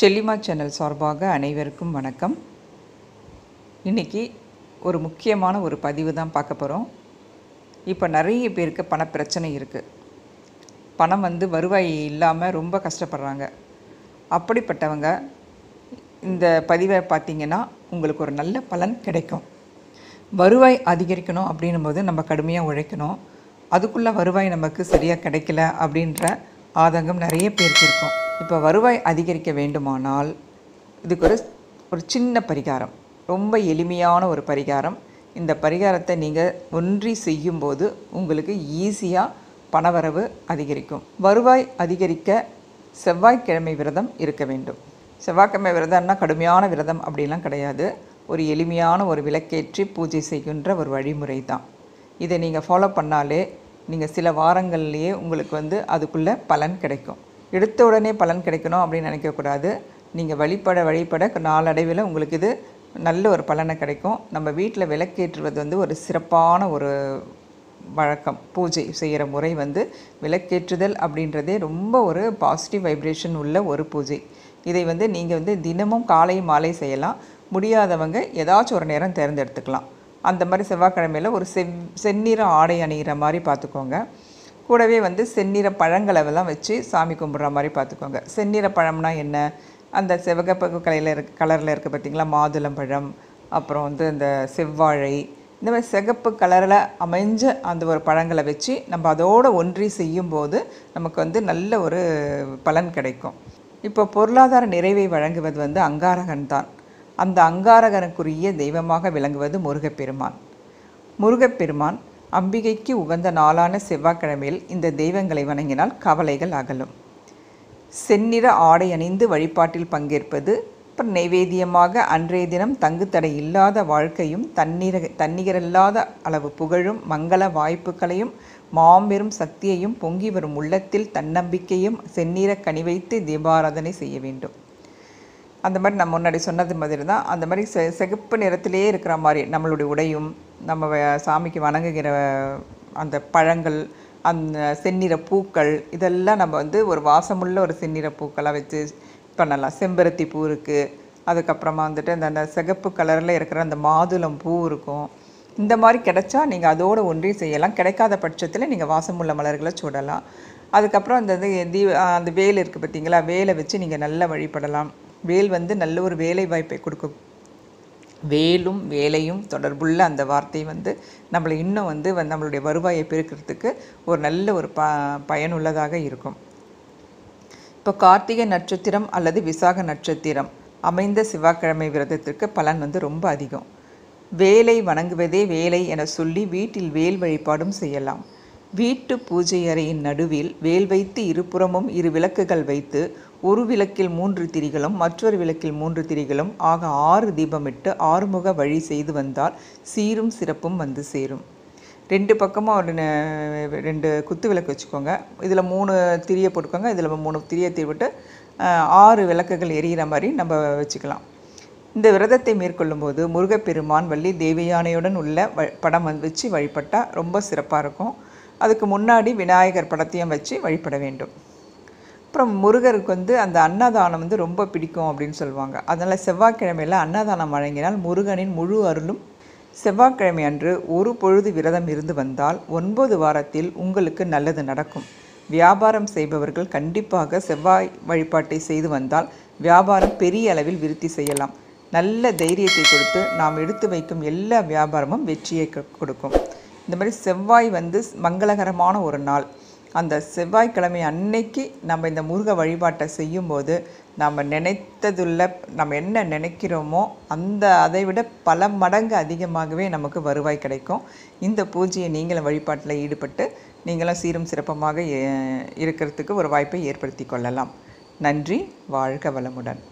செல்லிமா channel சார்பாக அனைவருக்கும் வணக்கம் இன்றைக்கி ஒரு முக்கியமான ஒரு பதிவு தான் பார்க்க போகிறோம் இப்போ நிறைய பேருக்கு பண பிரச்சனை இருக்குது பணம் வந்து வருவாய் இல்லாமல் ரொம்ப கஷ்டப்படுறாங்க அப்படிப்பட்டவங்க இந்த பதிவை பார்த்திங்கன்னா உங்களுக்கு ஒரு நல்ல பலன் கிடைக்கும் வருவாய் அதிகரிக்கணும் அப்படின்னும் போது நம்ம கடுமையாக உழைக்கணும் அதுக்குள்ளே வருவாய் நமக்கு சரியாக கிடைக்கல அப்படின்ற ஆதங்கம் நிறைய பேருக்கு இருக்கும் இப்போ வருவாய் அதிகரிக்க வேண்டுமானால் இதுக்கு ஒரு ஒரு சின்ன பரிகாரம் ரொம்ப எளிமையான ஒரு பரிகாரம் இந்த பரிகாரத்தை நீங்கள் ஒன்றி செய்யும்போது உங்களுக்கு ஈஸியாக பணவரவு அதிகரிக்கும் வருவாய் அதிகரிக்க செவ்வாய்க்கிழமை விரதம் இருக்க வேண்டும் செவ்வாய்க்கிழமை விரதம்னா கடுமையான விரதம் அப்படிலாம் கிடையாது ஒரு எளிமையான ஒரு விளக்கேற்றி பூஜை செய்கின்ற ஒரு வழிமுறை தான் இதை நீங்கள் ஃபாலோ பண்ணாலே நீங்கள் சில வாரங்கள்லேயே உங்களுக்கு வந்து அதுக்குள்ளே பலன் கிடைக்கும் எடுத்த உடனே பலன் கிடைக்கணும் அப்படின்னு நினைக்கக்கூடாது நீங்கள் வழிபட வழிபட நாளடைவில் உங்களுக்கு இது நல்ல ஒரு பலனை கிடைக்கும் நம்ம வீட்டில் விளக்கேற்றுவது வந்து ஒரு சிறப்பான ஒரு வழக்கம் பூஜை செய்கிற முறை வந்து விளக்கேற்றுதல் அப்படின்றதே ரொம்ப ஒரு பாசிட்டிவ் வைப்ரேஷன் உள்ள ஒரு பூஜை இதை வந்து நீங்கள் வந்து தினமும் காலை மாலை செய்யலாம் முடியாதவங்க ஏதாச்சும் ஒரு நேரம் தேர்ந்தெடுத்துக்கலாம் அந்த மாதிரி செவ்வாய்க்கிழமையில் ஒரு செவ் செந்நிற ஆடை அணிகிற மாதிரி பார்த்துக்கோங்க கூடவே வந்து செந்நிற எல்லாம் வச்சு சாமி கும்பிட்ற மாதிரி பார்த்துக்கோங்க செந்நிற பழம்னா என்ன அந்த சிவகப்பு கலையில் இருக்க கலரில் இருக்குது பார்த்திங்களா மாதுளம்பழம் அப்புறம் வந்து இந்த செவ்வாழை இந்த மாதிரி சிகப்பு கலரில் அமைஞ்ச அந்த ஒரு பழங்களை வச்சு நம்ம அதோடு ஒன்றி செய்யும்போது நமக்கு வந்து நல்ல ஒரு பலன் கிடைக்கும் இப்போ பொருளாதார நிறைவை வழங்குவது வந்து அங்காரகன் தான் அந்த அங்காரகனுக்குரிய தெய்வமாக விளங்குவது முருகப்பெருமான் முருகப்பெருமான் அம்பிகைக்கு உகந்த நாளான செவ்வாய்க்கிழமையில் இந்த தெய்வங்களை வணங்கினால் கவலைகள் அகலும் செந்நிற ஆடை அணிந்து வழிபாட்டில் பங்கேற்பது அப்புறம் நைவேத்தியமாக அன்றைய தினம் தங்குத்தடை இல்லாத வாழ்க்கையும் தண்ணீர தண்ணீரல்லாத அளவு புகழும் மங்கள வாய்ப்புகளையும் மாம்பெரும் சக்தியையும் பொங்கி வரும் உள்ளத்தில் தன்னம்பிக்கையும் செந்நிற வைத்து தீபாராதனை செய்ய வேண்டும் அந்த மாதிரி நம்ம முன்னாடி சொன்னது மாதிரி தான் அந்த மாதிரி செ சிகப்பு நிறத்திலே இருக்கிற மாதிரி நம்மளுடைய உடையும் நம்ம சாமிக்கு வணங்குகிற அந்த பழங்கள் அந்த செந்நிற பூக்கள் இதெல்லாம் நம்ம வந்து ஒரு வாசமுள்ள ஒரு செந்நிற பூக்களாக வச்சு பண்ணலாம் செம்பருத்தி பூ இருக்குது அதுக்கப்புறமா வந்துட்டு அந்த அந்த சிகப்பு கலரில் இருக்கிற அந்த மாதுளம் பூ இருக்கும் இந்த மாதிரி கிடைச்சா நீங்கள் அதோடு ஒன்றையும் செய்யலாம் கிடைக்காத பட்சத்தில் நீங்கள் வாசமுள்ள மலர்களை சூடலாம் அதுக்கப்புறம் அந்த இது தீ அந்த வேல் இருக்குது பார்த்தீங்களா வேலை வச்சு நீங்கள் நல்லா வழிபடலாம் வேல் வந்து நல்ல ஒரு வேலை வாய்ப்பை கொடுக்கும் வேலும் வேலையும் தொடர்புள்ள அந்த வார்த்தை வந்து நம்மளை இன்னும் வந்து நம்மளுடைய வருவாயை பெருக்கிறதுக்கு ஒரு நல்ல ஒரு ப பயனுள்ளதாக இருக்கும் இப்போ கார்த்திகை நட்சத்திரம் அல்லது விசாக நட்சத்திரம் அமைந்த செவ்வாய்க்கிழமை விரதத்திற்கு பலன் வந்து ரொம்ப அதிகம் வேலை வணங்குவதே வேலை என சொல்லி வீட்டில் வேல் வழிபாடும் செய்யலாம் வீட்டு பூஜை அறையின் நடுவில் வேல் வைத்து இருபுறமும் இரு விளக்குகள் வைத்து ஒரு விளக்கில் மூன்று திரிகளும் மற்றொரு விளக்கில் மூன்று திரிகளும் ஆக ஆறு தீபமிட்டு ஆறுமுக வழி செய்து வந்தால் சீரும் சிறப்பும் வந்து சேரும் ரெண்டு பக்கமாக ஒரு ரெண்டு குத்து விளக்கு வச்சுக்கோங்க இதில் மூணு திரியை போட்டுக்கோங்க இதில் மூணு திரியை தீவிட்டு ஆறு விளக்குகள் எரியிற மாதிரி நம்ம வச்சுக்கலாம் இந்த விரதத்தை மேற்கொள்ளும்போது முருகப்பெருமான் வள்ளி தேவியானையுடன் உள்ள வ படம் வச்சு வழிபட்டால் ரொம்ப சிறப்பாக இருக்கும் அதுக்கு முன்னாடி விநாயகர் படத்தையும் வச்சு வழிபட வேண்டும் அப்புறம் முருகருக்கு வந்து அந்த அன்னதானம் வந்து ரொம்ப பிடிக்கும் அப்படின்னு சொல்லுவாங்க அதனால் செவ்வாய்க்கிழமையில் அன்னதானம் வழங்கினால் முருகனின் முழு அருளும் செவ்வாய்க்கிழமை அன்று ஒரு பொழுது விரதம் இருந்து வந்தால் ஒன்பது வாரத்தில் உங்களுக்கு நல்லது நடக்கும் வியாபாரம் செய்பவர்கள் கண்டிப்பாக செவ்வாய் வழிபாட்டை செய்து வந்தால் வியாபாரம் பெரிய அளவில் விருத்தி செய்யலாம் நல்ல தைரியத்தை கொடுத்து நாம் எடுத்து வைக்கும் எல்லா வியாபாரமும் வெற்றியை கொடுக்கும் இந்த மாதிரி செவ்வாய் வந்து மங்களகரமான ஒரு நாள் அந்த செவ்வாய்க்கிழமை அன்னைக்கு நம்ம இந்த முருக வழிபாட்டை செய்யும்போது நம்ம நினைத்ததுள்ள நம்ம என்ன நினைக்கிறோமோ அந்த அதை விட பல மடங்கு அதிகமாகவே நமக்கு வருவாய் கிடைக்கும் இந்த பூஜையை நீங்களும் வழிபாட்டில் ஈடுபட்டு நீங்களும் சீரும் சிறப்பமாக இருக்கிறதுக்கு ஒரு வாய்ப்பை ஏற்படுத்தி கொள்ளலாம் நன்றி வாழ்க வளமுடன்